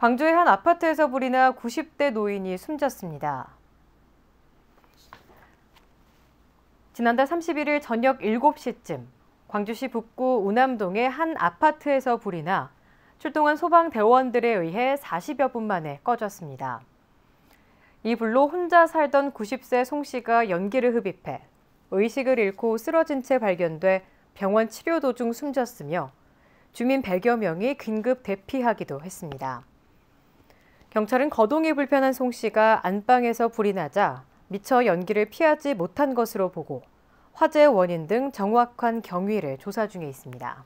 광주의 한 아파트에서 불이 나 90대 노인이 숨졌습니다. 지난달 31일 저녁 7시쯤 광주시 북구 우남동의 한 아파트에서 불이 나 출동한 소방대원들에 의해 40여 분 만에 꺼졌습니다. 이 불로 혼자 살던 90세 송 씨가 연기를 흡입해 의식을 잃고 쓰러진 채 발견돼 병원 치료 도중 숨졌으며 주민 100여 명이 긴급 대피하기도 했습니다. 경찰은 거동이 불편한 송 씨가 안방에서 불이 나자 미처 연기를 피하지 못한 것으로 보고 화재 원인 등 정확한 경위를 조사 중에 있습니다.